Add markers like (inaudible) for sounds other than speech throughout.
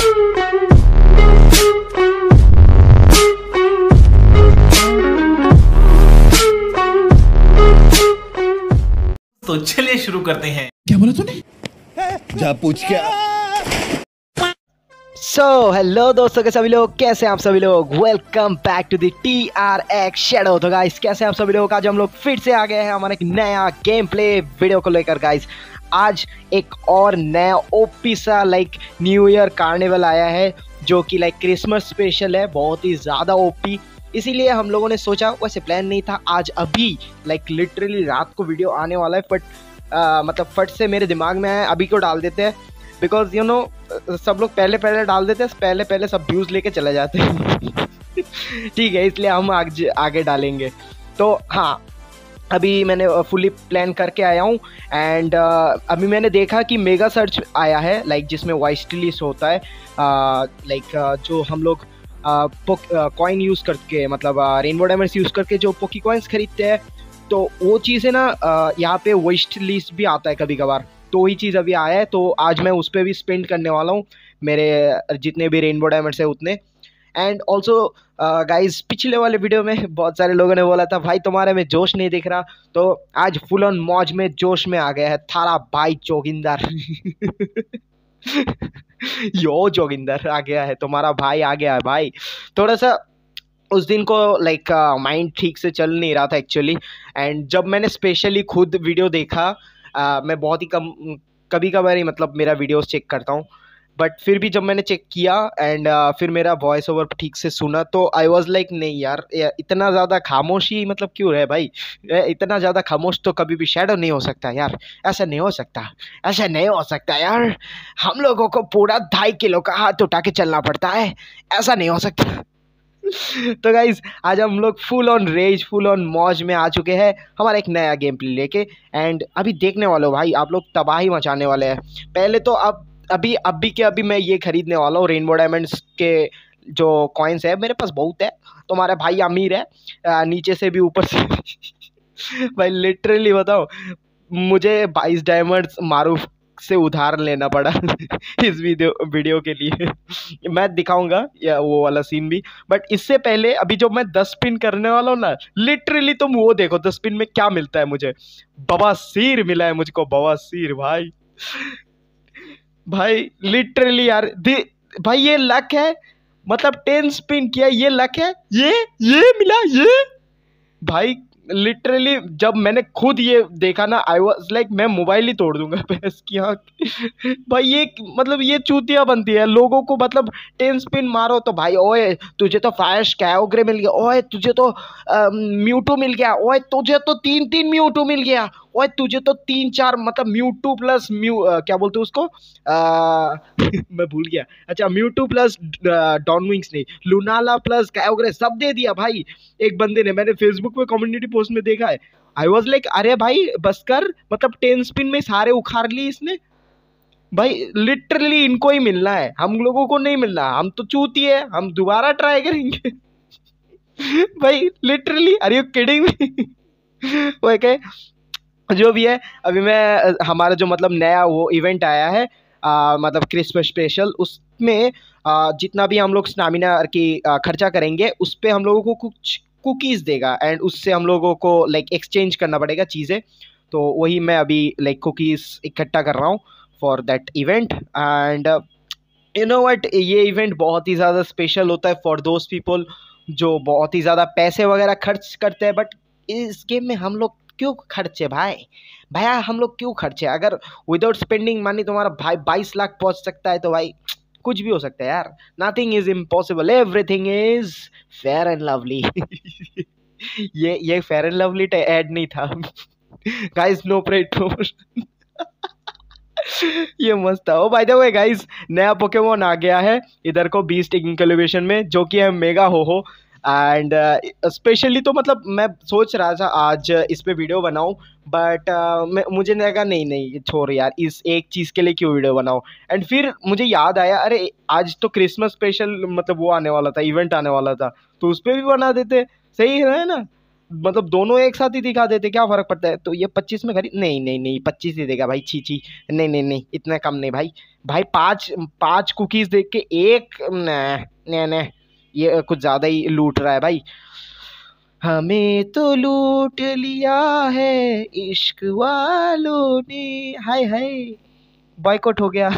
तो चलिए शुरू करते हैं क्या बोला तूने जा पूछ क्या सो so, हेलो दोस्तों के सभी लोग कैसे हैं आप सभी लोग welcome back to the T R X shadow तो गाइस कैसे हैं आप सभी लोग आज हम लोग फिर से आ गए हैं हमारे एक नया गेम प्ले वीडियो को लेकर गाइस आज एक और नया ओपी सा लाइक न्यू ईयर कार्निवल आया है जो कि लाइक क्रिसमस स्पेशल है बहुत ही ज़्यादा ओपी इसीलिए हम लोगों ने सोचा वैसे प्लान नहीं था आज अभी लाइक लिटरली रात को वीडियो आने वाला है बट मतलब फट से मेरे दिमाग में आया अभी को डाल देते हैं बिकॉज यू नो सब लोग पहले पहले डाल देते हैं पहले पहले सब व्यूज़ लेके चले जाते हैं (laughs) ठीक है इसलिए हम आगे आगे डालेंगे तो हाँ अभी मैंने फुली प्लान करके आया हूँ एंड uh, अभी मैंने देखा कि मेगा सर्च आया है लाइक like, जिसमें वॉइस रिलीज होता है लाइक uh, like, uh, जो हम लोग कॉइन यूज़ करके मतलब रेनबो डायमंड्स यूज़ करके जो पोकी कॉइन्स खरीदते हैं तो वो चीज़ है ना यहाँ पे वेस्ट लिस्ट भी आता है कभी कभार तो ही चीज़ अभी आया है तो आज मैं उस पर भी स्पेंड करने वाला हूँ मेरे जितने भी रेनबो डायमंड्स है उतने एंड ऑल्सो गाइज पिछले वाले वीडियो में बहुत सारे लोगों ने बोला था भाई तुम्हारे में जोश नहीं दिख रहा तो आज फुल ऑन मौज में जोश में आ गया है थारा भाई जोगिंदर (laughs) यो जोगिंदर आ गया है तुम्हारा भाई आ गया है भाई थोड़ा सा उस दिन को लाइक माइंड uh, ठीक से चल नहीं रहा था एक्चुअली एंड जब मैंने स्पेशली खुद वीडियो देखा uh, मैं बहुत ही कम कभी कभार ही मतलब मेरा वीडियोस चेक करता हूँ बट फिर भी जब मैंने चेक किया एंड uh, फिर मेरा वॉइस ओवर ठीक से सुना तो आई वॉज लाइक नहीं यार इतना ज़्यादा खामोशी मतलब क्यों है भाई इतना ज़्यादा खामोश तो कभी भी शेडो नहीं हो सकता यार ऐसा नहीं हो सकता ऐसा नहीं हो सकता यार हम लोगों को पूरा ढाई किलो का हाथ उठा के चलना पड़ता है ऐसा नहीं हो सकता (laughs) तो गाइज आज हम लोग full on rage full on मौज में आ चुके हैं हमारा एक नया गेम प्ले लेके एंड अभी देखने वाले हो भाई आप लोग तबाही मचाने वाले हैं पहले तो आप अभी अभी के अभी मैं ये खरीदने वाला हूँ रेनबो डायमंड्स के जो कॉइन्स है मेरे पास बहुत है तो भाई अमीर है आ, नीचे से भी ऊपर से (laughs) भाई लिटरली बताओ मुझे बाईस डायमंड्स मारूफ से उधार लेना पड़ा (laughs) इस वीडियो वीडियो के लिए (laughs) मैं दिखाऊंगा या वो वाला सीन भी बट इससे पहले अभी जो मैं दस पिन करने वाला हूँ ना लिटरली तुम वो देखो दस पिन में क्या मिलता है मुझे बवासीर मिला है मुझको बवासीर भाई भाई लिटरली यार भाई ये लक है मतलब टेन स्पिन किया ये लक है ये ये मिला ये भाई लिटरली जब मैंने खुद ये देखा ना आई वॉज लाइक मैं मोबाइल ही तोड़ दूंगा (laughs) भैंस की हाँ भाई ये मतलब ये चूतिया बनती है लोगों को मतलब टेन स्पिन मारो तो भाई ओए तुझे तो फायर कैग्रे मिल गया ओए तुझे तो म्यूटू मिल गया ओए तुझे तो तीन तीन म्यूटू मिल गया ओए तुझे तो तीन चार मतलब म्यू टू प्लस म्यू क्या बोलते उसको आ, (laughs) मैं भूल गया अच्छा म्यू टू प्लस डॉनविंग्स नहीं लुनाला प्लस क्या वगैरह सब दे दिया भाई एक बंदे ने मैंने फेसबुक पे कम्युनिटी पोस्ट में देखा है आई वॉज लाइक अरे भाई बस कर मतलब टेन स्पिन में सारे उखाड़ लिए इसने भाई लिटरली इनको ही मिलना है हम लोगों को नहीं मिलना हम तो चूती है हम दोबारा ट्राई करेंगे (laughs) भाई लिटरली अरे यू किडिंग मी ओके जो भी है अभी मैं हमारा जो मतलब नया वो इवेंट आया है आ, मतलब क्रिसमस स्पेशल उसमें जितना भी हम लोग स्टामिना की खर्चा करेंगे उस पर हम लोगों को कुछ कुकीज़ देगा एंड उससे हम लोगों को लाइक एक्सचेंज करना पड़ेगा चीज़ें तो वही मैं अभी लाइक कुकीज़ इकट्ठा कर रहा हूँ for that event and you know what ये इवेंट बहुत ही ज़्यादा स्पेशल होता है फॉर दोज पीपल जो बहुत ही ज़्यादा पैसे वगैरह खर्च करते हैं बट इस गेम में हम लोग क्यों खर्चे भाई भैया हम लोग क्यों खर्चे अगर विदाउट स्पेंडिंग मनी तुम्हारा भाई बाईस लाख पहुंच सकता है तो भाई कुछ भी हो सकता है यार nothing is impossible everything is fair and lovely ये ये फेयर एंड लवली ऐड नहीं था गाइस नो पेट्रोल ये मस्त था oh by the way guys नया पोकेमोन आ गया है इधर को बीस्ट इंक्यूबेशन में जो कि है मेगा हो हो एंड स्पेशली uh, तो मतलब मैं सोच रहा था आज इस पर वीडियो बनाऊँ बट uh, मुझे नहीं लगा नहीं नहीं छोड़ यार इस एक चीज़ के लिए क्यों वीडियो बनाओ एंड फिर मुझे याद आया अरे आज तो क्रिसमस स्पेशल मतलब वो आने वाला था इवेंट आने वाला था तो उस पर भी बना देते सही है ना मतलब दोनों एक साथ ही दिखा देते क्या फ़र्क पड़ता है तो ये पच्चीस में खरीद नहीं नहीं नहीं पच्चीस दे देगा भाई छी छी नहीं नहीं नहीं इतना कम नहीं भाई भाई पाँच पाँच कुकीज़ देख के एक न ये कुछ ज़्यादा ही लूट रहा है भाई हमें तो लूट लिया है इश्क वालों ने हाय हाय बॉयकॉट हो गया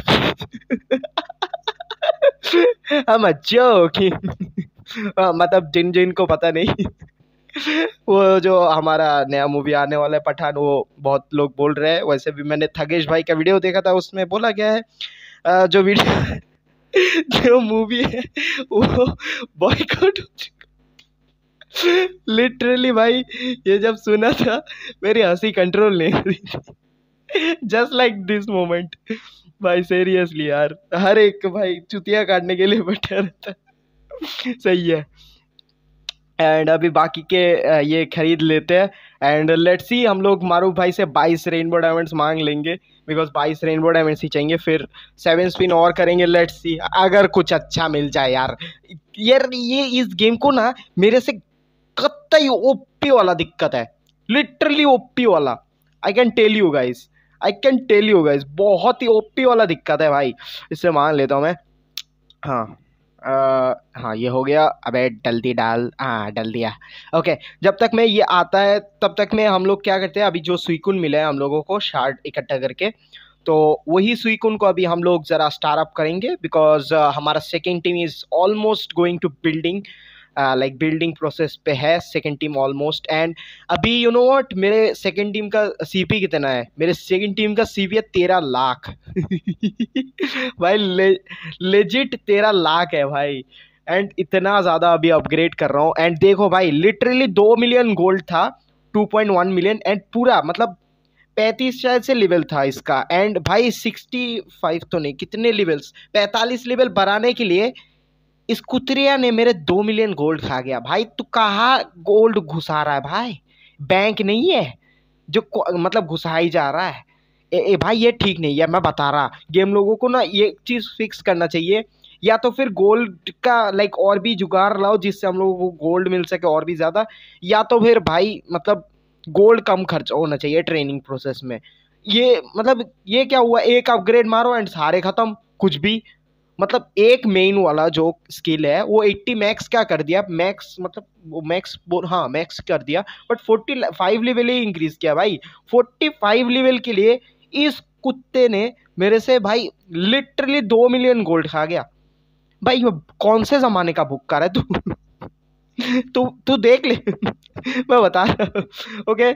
हम अच्छे हो कि मतलब जिन जिन को पता नहीं वो जो हमारा नया मूवी आने वाला है पठान वो बहुत लोग बोल रहे हैं वैसे भी मैंने थगेश भाई का वीडियो देखा था उसमें बोला गया है जो वीडियो जो मूवी है वो बॉयकॉट हो चुका लिटरली भाई ये जब सुना था मेरी हंसी कंट्रोल नहीं हो रही थी जस्ट लाइक दिस मोमेंट भाई सीरियसली यार हर एक भाई चुतिया काटने के लिए बैठा रहता सही है एंड अभी बाकी के ये खरीद लेते हैं एंड लेट्स सी हम लोग मारूफ भाई से बाईस रेनबो डायमंड्स मांग लेंगे बिकॉज बाईस रेनबो डायमेंसी चाहिए फिर सेवन स्पिन और करेंगे लेट्स सी अगर कुछ अच्छा मिल जाए यार यार ये इस गेम को ना मेरे से कतई ओपी वाला दिक्कत है लिटरली ओपी वाला I can tell you guys I can tell you guys बहुत ही ओपी वाला दिक्कत है भाई इससे मान लेता हूँ मैं हाँ आ, हाँ ये हो गया अबे दी डाल हाँ डल दिया ओके जब तक मैं ये आता है तब तक में हम लोग क्या करते हैं अभी जो सुइकुन मिला है हम लोगों को शार्ट इकट्ठा करके तो वही सुइकुन को अभी हम लोग ज़रा स्टार अप करेंगे बिकॉज uh, हमारा second team is almost going to building like building process पे है सेकेंड टीम ऑलमोस्ट एंड अभी यू नो वॉट मेरे सेकेंड टीम का सी पी कितना है मेरे सेकेंड टीम का सी पी है तेरह लाख (laughs) भाई ले, लेजिट तेरह लाख है भाई एंड इतना ज़्यादा अभी अपग्रेड कर रहा हूँ एंड देखो भाई लिटरली दो मिलियन गोल्ड था two point one million and पूरा मतलब पैंतीस शायद से लेवल था इसका एंड भाई सिक्सटी फाइव तो नहीं कितने लेवल्स पैंतालीस लेवल बढ़ाने के लिए इस कुतरिया ने मेरे दो मिलियन गोल्ड खा गया भाई तू कहा गोल्ड घुसा रहा है भाई बैंक नहीं है जो मतलब घुसाई जा रहा है ए, ए भाई ये ठीक नहीं है मैं बता रहा गेम लोगों को ना ये चीज़ फिक्स करना चाहिए या तो फिर गोल्ड का लाइक और भी जुगाड़ लाओ जिससे हम लोगों को गोल्ड मिल सके और भी ज़्यादा या तो फिर भाई मतलब गोल्ड कम खर्च होना चाहिए ट्रेनिंग प्रोसेस में ये मतलब ये क्या हुआ एक अपग्रेड मारो एंड सारे ख़त्म कुछ भी मतलब एक मेन वाला जो स्किल है वो 80 मैक्स क्या कर दिया मैक्स मतलब वो मैक्स हाँ मैक्स कर दिया बट 45 लेवल ही इंक्रीज किया भाई 45 लेवल के लिए इस कुत्ते ने मेरे से भाई लिटरली दो मिलियन गोल्ड खा गया भाई कौन से ज़माने का कर है तू तू तू देख ले मैं बता रहा हूँ ओके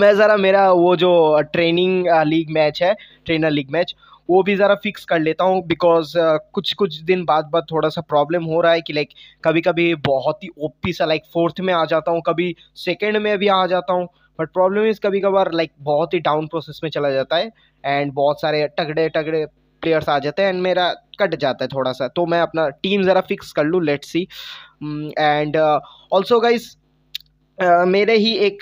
मैं ज़रा मेरा वो जो ट्रेनिंग लीग मैच है ट्रेनर लीग मैच वो भी ज़रा फिक्स कर लेता हूँ बिकॉज uh, कुछ कुछ दिन बाद बाद थोड़ा सा प्रॉब्लम हो रहा है कि लाइक कभी कभी बहुत ही ओपी सा लाइक फोर्थ में आ जाता हूँ कभी सेकेंड में भी आ जाता हूँ बट प्रॉब्लम इज़ कभी कभार लाइक बहुत ही डाउन प्रोसेस में चला जाता है एंड बहुत सारे टगड़े टगड़े प्लेयर्स आ जाते हैं एंड मेरा कट जाता है थोड़ा सा तो मैं अपना टीम ज़रा फिक्स कर लूँ let's see and also guys मेरे ही एक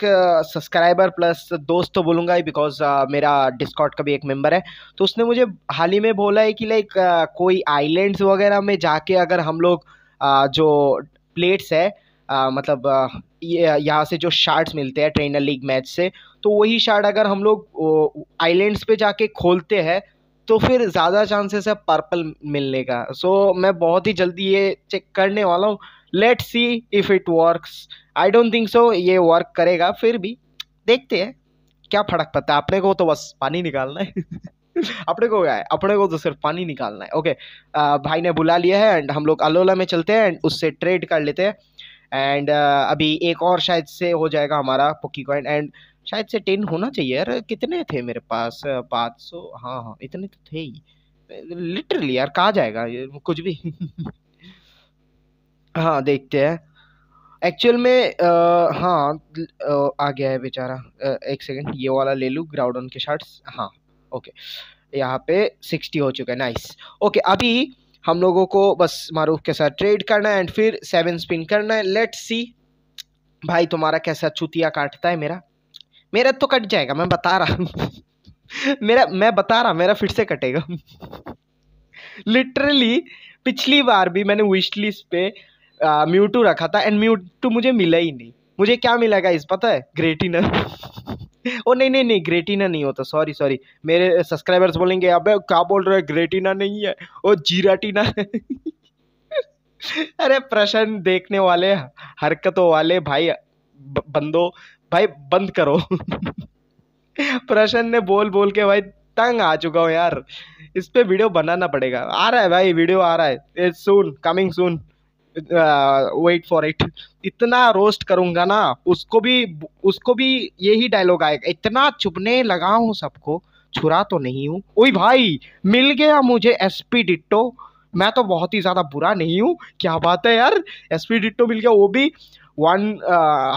सब्सक्राइबर प्लस दोस्त तो बोलूँगा ही बिकॉज uh, मेरा डिस्कॉट का भी एक मेंबर है तो उसने मुझे हाल ही में बोला है कि लाइक uh, कोई आइलैंड्स वगैरह में जाके अगर हम लोग uh, जो प्लेट्स है uh, मतलब uh, यहाँ से जो शार्ट्स मिलते हैं ट्रेनर लीग मैच से तो वही शार्ट अगर हम लोग आइलैंड्स पे जाके खोलते हैं तो फिर ज़्यादा चांसेस है पर्पल मिलने का सो so, मैं बहुत ही जल्दी ये चेक करने वाला हूँ let see if it works I don't think so ये वर्क करेगा फिर भी देखते हैं क्या फर्क पड़ता है अपने को तो बस पानी निकालना है (laughs) अपने को क्या है अपने को तो सिर्फ पानी निकालना है ओके okay, भाई ने बुला लिया है एंड हम लोग अलोला में चलते हैं एंड उससे ट्रेड कर लेते हैं एंड अभी एक और शायद से हो जाएगा हमारा पुकी कॉइन एंड शायद से टेन होना चाहिए यार कितने थे मेरे पास पाँच सौ हाँ हाँ इतने तो थे ही लिटरली यार कहाँ जाएगा कुछ भी (laughs) हाँ देखते हैं एक्चुअल में आ, हाँ आ गया है बेचारा एक सेकंड ये वाला ले लूँ ग्राउंड के शर्ट्स हाँ ओके यहाँ पे सिक्सटी हो चुका है नाइस ओके अभी हम लोगों को बस मारूफ के साथ ट्रेड करना है एंड फिर सेवन स्पिन करना है लेट्स सी भाई तुम्हारा कैसा चुतिया काटता है मेरा मेरा तो कट जाएगा मैं बता रहा हूँ (laughs) मेरा मैं बता रहा मेरा फिर से कटेगा लिटरली (laughs) पिछली बार भी मैंने विश लिस्ट पे म्यूटू रखा था एंड म्यूटू मुझे मिला ही नहीं मुझे क्या मिला गाइस पता है ग्रेटिनर (laughs) ओ नहीं नहीं नहीं ग्रेटिना नहीं होता सॉरी सॉरी मेरे सब्सक्राइबर्स बोलेंगे अबे क्या बोल रहे हैं ग्रेटिना नहीं है ओ जीराटिना (laughs) अरे प्रश्न देखने वाले हरकतों वाले भाई बंदो भाई बंद करो (laughs) प्रश्न ने बोल बोल के भाई तंग आ चुका हूँ यार इस पर वीडियो बनाना पड़ेगा आ रहा है भाई वीडियो आ रहा है soon coming soon wait for it इतना रोस्ट करूंगा ना उसको भी उसको भी यही डायलॉग आएगा इतना चुपने लगा हूँ सबको छुरा तो नहीं हूँ ओ भाई मिल गया मुझे एस पी डिट्टो मैं तो बहुत ही ज़्यादा बुरा नहीं हूँ क्या बात है यार एस पी डिट्टो मिल गया वो भी one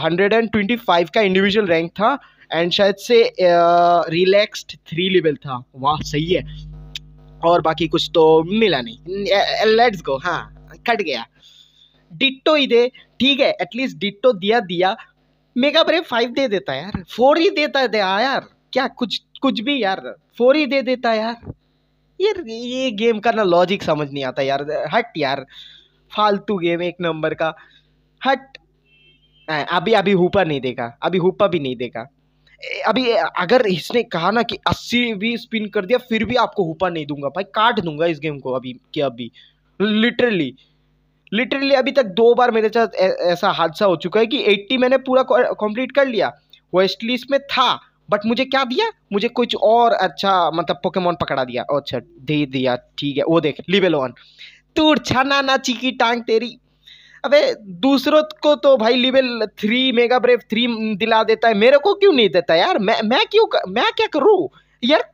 hundred and twenty five का इंडिविजुअल रैंक था एंड शायद से रिलैक्स्ड थ्री लेवल था वाह सही है और बाकी कुछ तो मिला नहीं लेट्स गो हाँ कट गया डिट्टो ही दे ठीक है एटलीस्ट डिट्टो दिया दिया मेगा ब्रेव फाइव दे देता यार फोर ही देता है दे हाँ यार क्या कुछ कुछ भी यार फोर ही दे देता यार ये ये गेम का ना लॉजिक समझ नहीं आता यार हट यार फालतू गेम एक नंबर का हट अभी अभी हुपा नहीं देगा अभी हुपा भी नहीं देगा अभी अगर इसने कहा ना कि अस्सी भी स्पिन कर दिया फिर भी आपको हुपा नहीं दूंगा भाई काट दूंगा इस गेम को अभी के अभी लिटरली लिटरली अभी तक दो बार मेरे साथ ऐसा हादसा हो चुका है कि 80 मैंने पूरा कंप्लीट कर लिया वेस्ट लिस्ट में था बट मुझे क्या दिया मुझे कुछ और अच्छा मतलब पोकेमोन पकड़ा दिया अच्छा दे दिया ठीक है वो देख लिबेल वन तू छाना ना चीकी टांग तेरी अबे दूसरों को तो भाई level three mega brave three दिला देता है मेरे को क्यों नहीं देता यार मैं मैं क्यों मैं क्या करूँ यार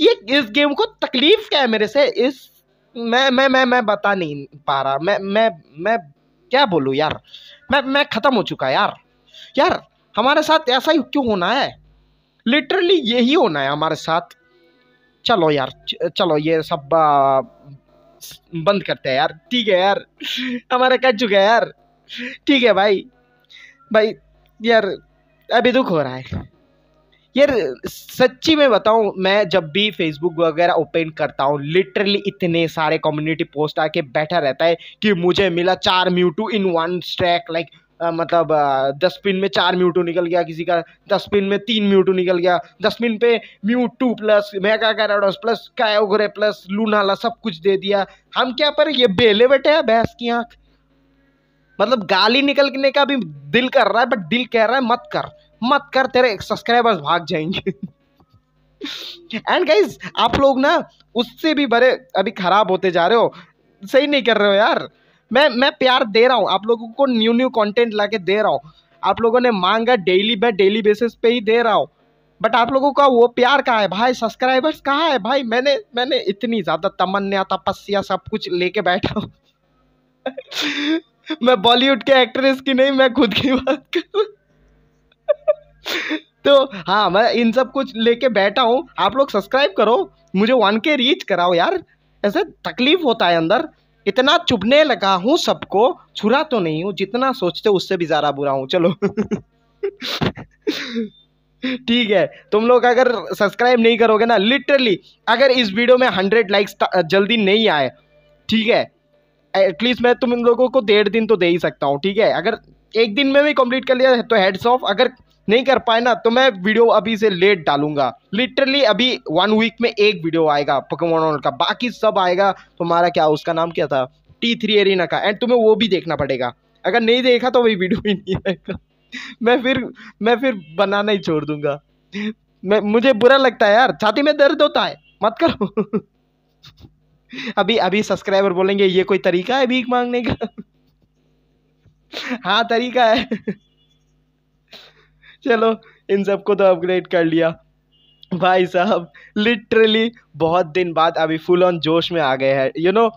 ये इस गेम को तकलीफ क्या है मेरे से इस मैं मैं मैं मैं बता नहीं पा रहा मैं मैं मैं क्या बोलूँ यार मैं मैं ख़त्म हो चुका यार यार हमारे साथ ऐसा ही क्यों होना है लिटरली यही होना है हमारे साथ चलो यार चलो ये सब बंद करते हैं यार ठीक है यार हमारा कट चुका है यार ठीक है भाई भाई यार अभी दुख हो रहा है यार सच्ची में बताऊं मैं जब भी फेसबुक वगैरह ओपन करता हूँ लिटरली इतने सारे कम्युनिटी पोस्ट आके बैठा रहता है कि मुझे मिला चार Mewtwo in one streak like मतलब दस पिन में चार म्यूटू निकल गया किसी का दस पिन में तीन म्यूटू निकल गया दस पिन पे Mewtwo plus mega Gyarados plus Kyogre plus Lunala सब कुछ दे दिया हम क्या पर ये बेले बैठे हैं भैंस की आँख मतलब गाली निकलने का भी दिल कर रहा है बट दिल कह रहा है मत कर मत कर तेरे सब्सक्राइबर्स भाग जाएंगे एंड गाइज आप लोग ना उससे भी बड़े अभी खराब होते जा रहे हो सही नहीं कर रहे हो यार मैं मैं प्यार दे रहा हूँ आप लोगों को न्यू न्यू कंटेंट ला के दे रहा हूँ आप लोगों ने मांगा डेली मैं डेली बेसिस पे ही दे रहा हूँ बट आप लोगों का वो प्यार कहाँ है भाई सब्सक्राइबर्स कहाँ है भाई मैंने मैंने इतनी ज़्यादा तमन्या तपस्या सब कुछ लेके बैठा हूँ (laughs) मैं बॉलीवुड के एक्ट्रेस की नहीं मैं खुद की बात करूँ तो हाँ मैं इन सब कुछ लेके बैठा हूँ आप लोग सब्सक्राइब करो मुझे वन के रीच कराओ यार ऐसे तकलीफ होता है अंदर इतना चुभने लगा हूँ सबको छुरा तो नहीं हूँ जितना सोचते उससे भी ज़्यादा बुरा हूँ चलो ठीक है तुम लोग अगर सब्सक्राइब नहीं करोगे ना लिटरली अगर इस वीडियो में हंड्रेड लाइक्स जल्दी नहीं आए ठीक है एटलीस्ट मैं तुम इन लोगों को डेढ़ दिन तो दे ही सकता हूँ ठीक है अगर एक दिन में भी कंप्लीट कर लिया तो हेड्स ऑफ अगर नहीं कर पाए ना तो मैं वीडियो अभी से लेट डालूंगा लिटरली अभी वन वीक में एक वीडियो आएगा पकवान का बाकी सब आएगा तुम्हारा क्या उसका नाम क्या था टी थ्री एरिना का एंड तुम्हें वो भी देखना पड़ेगा अगर नहीं देखा तो वही वीडियो भी नहीं आएगा मैं फिर मैं फिर बनाना ही छोड़ दूंगा मैं मुझे बुरा लगता है यार छाती में दर्द होता है मत करो अभी अभी सब्सक्राइबर बोलेंगे ये कोई तरीका है भीख मांगने का हाँ तरीका है चलो इन सब को तो अपग्रेड कर लिया भाई साहब लिटरली बहुत दिन बाद अभी फुल ऑन जोश में आ गए हैं यू नो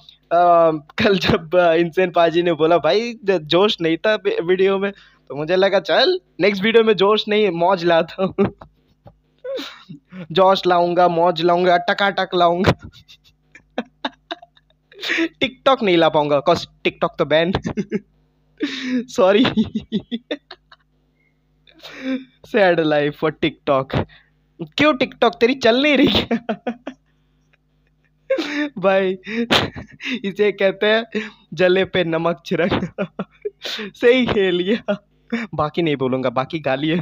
कल जब इंसेन पाजी ने बोला भाई जोश नहीं था वीडियो में तो मुझे लगा चल नेक्स्ट वीडियो में जोश नहीं मौज लाता हूँ जोश लाऊंगा मौज लाऊंगा टकाटक लाऊंगा टिकटॉक नहीं ला पाऊंगा कॉज टिकटॉक तो बैन सॉरी (laughs) सैड लाइफ और टिकटॉक क्यों टिकटॉक तेरी चल नहीं रही भाई इसे कहते हैं जले पे नमक छिड़क सही खेल लिया बाकी नहीं बोलूंगा बाकी गाली है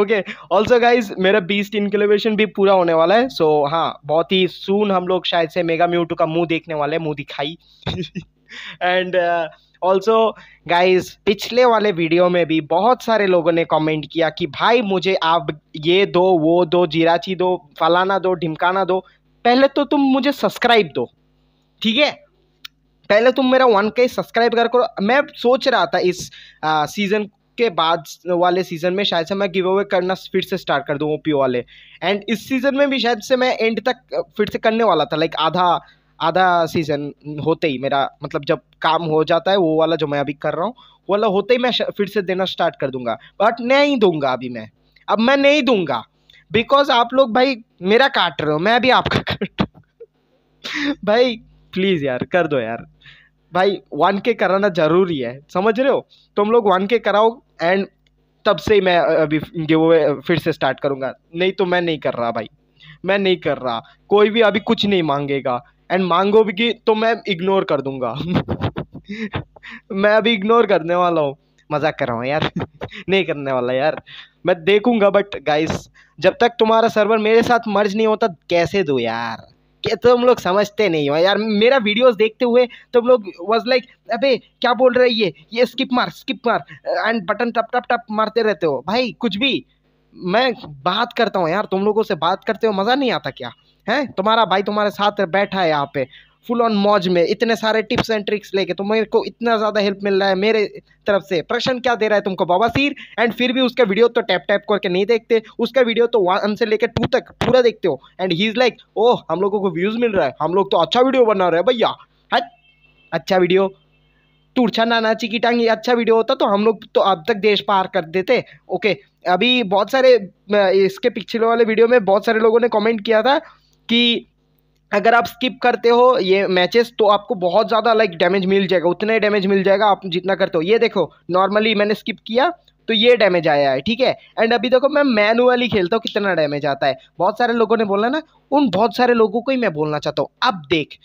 ओके ऑल्सो गाइज मेरा बीस इनक्लेवेशन भी पूरा होने वाला है सो so, हाँ बहुत ही सून हम लोग शायद से मेगा म्यूटू का मुंह देखने वाले हैं मुंह दिखाई एंड (laughs) uh, ऑल्सो गाइज पिछले वाले वीडियो में भी बहुत सारे लोगों ने कमेंट किया कि भाई मुझे आप ये दो वो दो जीराची दो फलाना दो ढिमकाना दो पहले तो तुम मुझे सब्सक्राइब दो ठीक है पहले तुम मेरा वन के सब्सक्राइब कर करो मैं सोच रहा था इस आ, सीज़न के बाद वाले सीज़न में शायद से मैं गिव अवे करना फिर से स्टार्ट कर दूँ ओपी वाले एंड इस सीज़न में भी शायद से मैं एंड तक फिर से करने वाला था लाइक आधा आधा सीज़न होते ही मेरा मतलब जब काम हो जाता है वो वाला जो मैं अभी कर रहा हूँ वो वाला होते ही मैं फिर से देना स्टार्ट कर दूंगा बट नहीं दूंगा अभी मैं अब मैं नहीं दूंगा बिकॉज आप लोग भाई मेरा काट रहे हो मैं भी आपका काट (laughs) भाई प्लीज़ यार कर दो यार भाई वन के कराना ज़रूरी है समझ रहे हो तुम लोग वन के कराओ एंड तब से मैं अभी गिव अवे फिर से स्टार्ट करूंगा नहीं तो मैं नहीं कर रहा भाई मैं नहीं कर रहा कोई भी अभी कुछ नहीं मांगेगा एंड मांगो भी कि तो मैं इग्नोर कर दूंगा मैं अभी इग्नोर करने वाला हूँ मजाक कर रहा हूँ यार नहीं करने वाला यार मैं देखूंगा बट गाइस जब तक तुम्हारा सर्वर मेरे साथ मर्ज नहीं होता कैसे दो यार तुम लोग समझते नहीं हो यार मेरा वीडियोस देखते हुए तुम लोग वॉज लाइक अबे क्या बोल रहे ये ये स्किप मार स्किप मार एंड बटन टप टप टप मारते रहते हो भाई कुछ भी मैं बात करता हूँ यार तुम लोगों से बात करते हो मज़ा नहीं आता क्या है तुम्हारा भाई तुम्हारे साथ बैठा है यहाँ पे फुल ऑन मौज में इतने सारे टिप्स एंड ट्रिक्स लेके तो मेरे को इतना ज़्यादा हेल्प मिल रहा है मेरे तरफ से प्रश्न क्या दे रहा है तुमको बाबा सिर एंड फिर भी उसका वीडियो तो टैप टैप करके नहीं देखते उसका वीडियो तो वन से लेकर टू तक पूरा देखते हो and he is like oh हम लोगों को व्यूज़ मिल रहा है हम लोग तो अच्छा वीडियो बना रहे हैं भैया अच्छा वीडियो तुरछा नाना की टांगी अच्छा वीडियो होता तो हम लोग तो अब तक देश पार कर देते ओके अभी बहुत सारे इसके पिछले वाले वीडियो में बहुत सारे लोगों ने कमेंट किया था कि अगर आप स्किप करते हो ये मैचेस तो आपको बहुत ज़्यादा लाइक डैमेज मिल जाएगा उतना ही डैमेज मिल जाएगा आप जितना करते हो ये देखो नॉर्मली मैंने स्किप किया तो ये डैमेज आया है ठीक है एंड अभी देखो मैं मैनुअली खेलता हूँ कितना डैमेज आता है बहुत सारे लोगों ने बोला ना उन बहुत सारे लोगों को ही मैं बोलना चाहता हूँ अब देख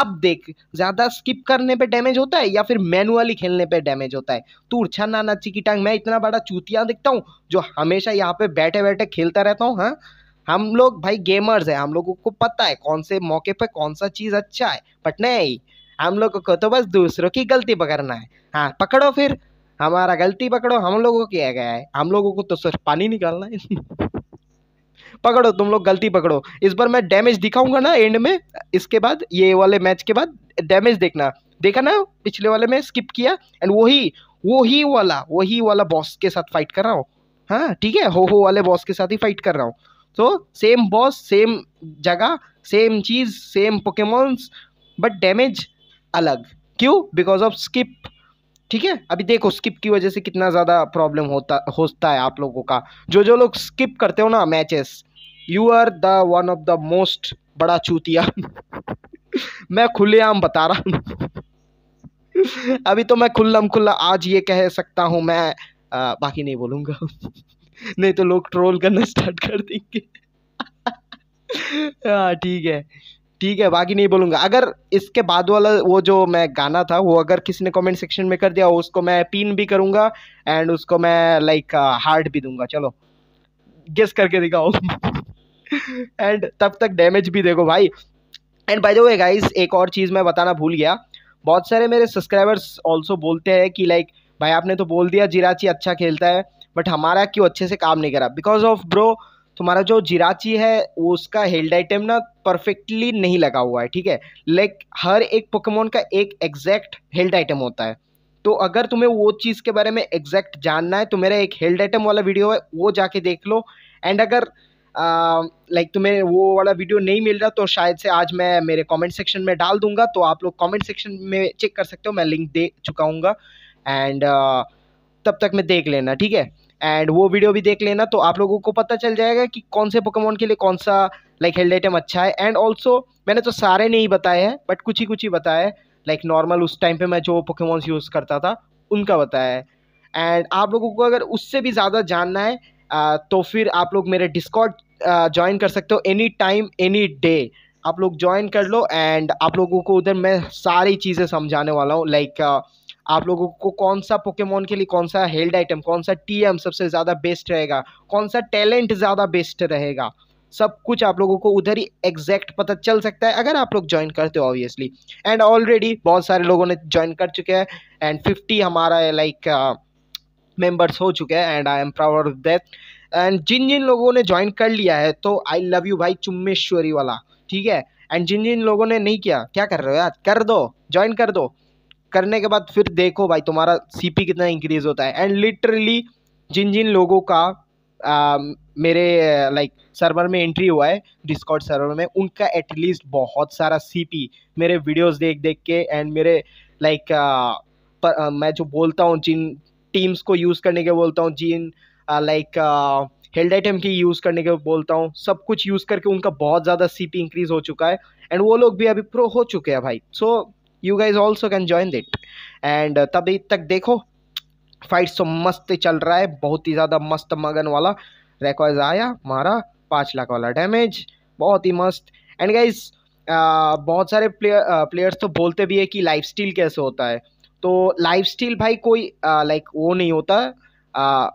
अब देख ज़्यादा स्किप करने पे डैमेज होता है या फिर मैनुअली खेलने पे डैमेज होता है तू उछा नानाची की टांग मैं इतना बड़ा चूतिया देखता हूँ जो हमेशा यहाँ पे बैठे बैठे खेलता रहता हूँ हाँ हम लोग भाई गेमर्स हैं हम लोगों को पता है कौन से मौके पर कौन सा चीज़ अच्छा है बट नहीं हम लोगों को तो बस दूसरों की गलती पकड़ना है हाँ पकड़ो फिर हमारा गलती पकड़ो हम लोगों को किया गया है हम लोगों को तो सिर्फ पानी निकालना है (laughs) पकड़ो तुम लोग गलती पकड़ो इस बार मैं डैमेज दिखाऊंगा ना एंड में इसके बाद ये वाले मैच के बाद डैमेज देखना देखा ना पिछले वाले में स्किप किया एंड वही वही वाला वही वाला बॉस के साथ फाइट कर रहा हूँ हाँ ठीक है हो हो वाले बॉस के साथ ही फाइट कर रहा हूँ तो सेम बॉस सेम जगह सेम चीज सेम पोकेमोन्स बट डैमेज अलग क्यों बिकॉज ऑफ स्किप ठीक है अभी देखो स्किप की वजह से कितना ज़्यादा प्रॉब्लम होता होता है आप लोगों का जो जो लोग स्किप करते हो ना matches you are the one of the most बड़ा चूतिया (laughs) मैं खुलेआम बता रहा हूँ (laughs) अभी तो मैं खुल्लम खुल्ला आज ये कह सकता हूँ मैं आ, बाकी नहीं बोलूँगा (laughs) नहीं तो लोग ट्रोल करना स्टार्ट कर देंगे हाँ ठीक है ठीक है बाकी नहीं बोलूँगा अगर इसके बाद वाला वो जो मैं गाना था वो अगर किसी ने कमेंट सेक्शन में कर दिया उसको मैं पिन भी करूँगा एंड उसको मैं लाइक हार्ट भी दूंगा चलो गेस करके दिखाओ एंड तब तक डैमेज भी देखो भाई and by the way guys एक और चीज़ मैं बताना भूल गया बहुत सारे मेरे सब्सक्राइबर्स ऑल्सो बोलते हैं कि लाइक भाई आपने तो बोल दिया जिराची अच्छा खेलता है बट हमारा क्यों अच्छे से काम नहीं करा बिकॉज ऑफ ब्रो तुम्हारा जो जिराची है वो उसका हेल्ड आइटम ना परफेक्टली नहीं लगा हुआ है ठीक है लाइक हर एक पोकेमोन का एक एग्जैक्ट हेल्ड आइटम होता है तो अगर तुम्हें वो चीज़ के बारे में एग्जैक्ट जानना है तो मेरा एक हेल्ड आइटम वाला वीडियो है वो जाके देख लो एंड अगर लाइक तुम्हें वो वाला वीडियो नहीं मिल रहा तो शायद से आज मैं मेरे कमेंट सेक्शन में डाल दूंगा तो आप लोग कमेंट सेक्शन में चेक कर सकते हो मैं लिंक दे चुका हूँगा एंड uh, तब तक मैं देख लेना ठीक है एंड वो वीडियो भी देख लेना तो आप लोगों को पता चल जाएगा कि कौन से पोकेमोन के लिए कौन सा लाइक हेल्ड आइटम अच्छा है एंड ऑल्सो मैंने तो सारे नहीं बताए हैं बट कुछ ही कुछ ही बताया है लाइक नॉर्मल उस टाइम पे मैं जो पोकेमोन्स यूज़ करता था उनका बताया है एंड आप लोगों को अगर उससे भी ज़्यादा जानना है आ, तो फिर आप लोग मेरे डिस्कॉट ज्वाइन कर सकते हो एनी टाइम एनी डे आप लोग ज्वाइन कर लो एंड आप लोगों को उधर मैं सारी चीज़ें समझाने वाला हूँ लाइक like, आप लोगों को कौन सा पोकेमोन के लिए कौन सा हेल्ड आइटम कौन सा टीएम सबसे ज़्यादा बेस्ट रहेगा कौन सा टैलेंट ज़्यादा बेस्ट रहेगा सब कुछ आप लोगों को उधर ही एग्जैक्ट पता चल सकता है अगर आप लोग ज्वाइन करते हो ऑब्वियसली एंड ऑलरेडी बहुत सारे लोगों ने ज्वाइन कर चुके हैं एंड फिफ्टी हमारा लाइक मेम्बर्स uh, हो चुके हैं and I am proud of that and जिन जिन लोगों ने ज्वाइन कर लिया है तो आई लव यू भाई चुम्मेश्वरी वाला ठीक है एंड जिन जिन लोगों ने नहीं किया क्या कर रहे हो यार कर दो ज्वाइन कर दो करने के बाद फिर देखो भाई तुम्हारा सीपी कितना इंक्रीज़ होता है एंड लिटरली जिन जिन लोगों का आ, um, मेरे लाइक uh, सर्वर में एंट्री हुआ है डिस्कॉट सर्वर में उनका एटलीस्ट बहुत सारा सीपी मेरे वीडियोस देख देख के एंड मेरे लाइक uh, uh, मैं जो बोलता हूँ जिन टीम्स को यूज़ करने के बोलता हूँ जिन लाइक हेल्ड आइटम की यूज़ करने के बोलता हूँ सब कुछ यूज़ करके उनका बहुत ज़्यादा सीपी इंक्रीज़ हो चुका है एंड वो लोग भी अभी प्रो हो चुके हैं भाई so so, you guys also can join that and तभी तक देखो फाइट सो तो मस्त चल रहा है बहुत ही ज़्यादा मस्त मगन वाला रेकॉर्ड आया हमारा पाँच लाख वाला डैमेज बहुत ही मस्त एंड गाइज uh, बहुत सारे प्लेयर प्लेयर्स uh, तो बोलते भी है कि लाइफ स्टील कैसे होता है तो लाइफ स्टील भाई कोई लाइक uh, वो नहीं होता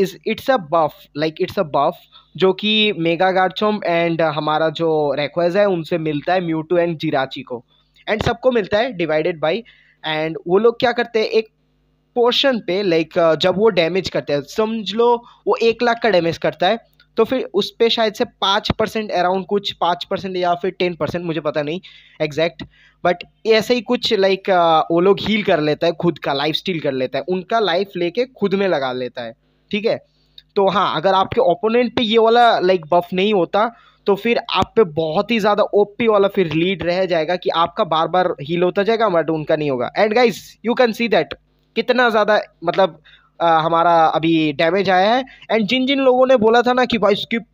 is it's a buff like it's a buff जो कि मेगा गार्चोम एंड हमारा जो रेक्वेज है उनसे मिलता है म्यूटू एंड जिराची को एंड सबको मिलता है डिवाइडेड बाई एंड वो लोग क्या करते हैं एक पोर्शन पे लाइक जब वो डैमेज करते हैं समझ लो वो एक लाख का डैमेज करता है तो फिर उस पर शायद से पाँच परसेंट अराउंड कुछ पाँच परसेंट या फिर टेन परसेंट मुझे पता नहीं एग्जैक्ट बट ऐसे ही कुछ लाइक वो लोग हील कर लेता है खुद का लाइफ स्टील कर लेता है उनका लाइफ लेके खुद में लगा लेता है ठीक है तो हाँ अगर आपके ओपोनेंट पे ये वाला लाइक बफ नहीं होता तो फिर आप पे बहुत ही ज़्यादा ओपी वाला फिर लीड रह जाएगा कि आपका बार बार हील होता जाएगा बट उनका नहीं होगा and guys you can see that कितना ज़्यादा मतलब आ, हमारा अभी डैमेज आया है एंड जिन जिन लोगों ने बोला था ना कि भाई स्किप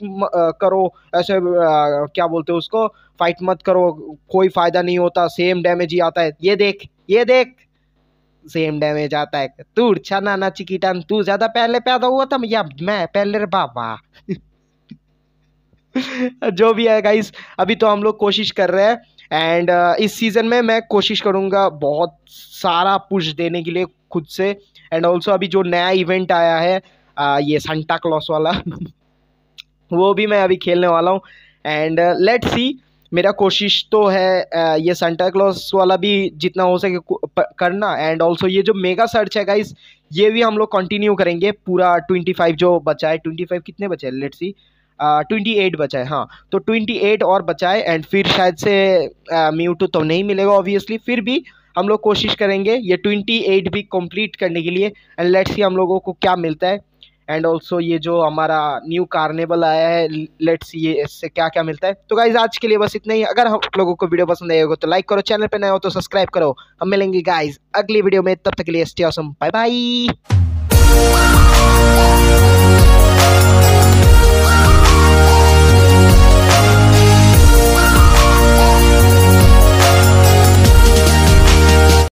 करो ऐसे आ, क्या बोलते हैं उसको फाइट मत करो कोई फ़ायदा नहीं होता सेम डैमेज ही आता है ये देख ये देख सेम डैमेज आता है तू छा ना चिकीटान तू ज़्यादा पहले पैदा हुआ था मैं पहले रे बाबा (laughs) (laughs) जो भी है गाइस अभी तो हम लोग कोशिश कर रहे हैं एंड uh, इस सीज़न में मैं कोशिश करूँगा बहुत सारा पुश देने के लिए खुद से एंड ऑल्सो अभी जो नया इवेंट आया है आ, uh, ये संटा क्लॉस वाला (laughs) वो भी मैं अभी खेलने वाला हूँ एंड लेट सी मेरा कोशिश तो है uh, ये सेंटा क्लॉस वाला भी जितना हो सके करना एंड ऑल्सो ये जो मेगा सर्च है गाइस ये भी हम लोग कंटिन्यू करेंगे पूरा ट्वेंटी फाइव जो बचा है ट्वेंटी फाइव कितने बचे हैं लेट सी ट्वेंटी एट बचा है हाँ तो ट्वेंटी एट और बचाए एंड फिर शायद से म्यूटू तो नहीं मिलेगा ऑब्वियसली फिर भी हम लोग कोशिश करेंगे ये ट्वेंटी एट भी कंप्लीट करने के लिए एंड लेट्स ही हम लोगों को क्या मिलता है एंड ऑल्सो ये जो हमारा न्यू कार्निवल आया है लेट्स ये इससे क्या क्या मिलता है तो गाइज आज के लिए बस इतना ही अगर हम लोगों को वीडियो पसंद आएगा तो लाइक करो चैनल पर नए हो तो सब्सक्राइब करो हम मिलेंगे गाइज अगली वीडियो में तब तक के लिए स्टे ऑसम बाय बाय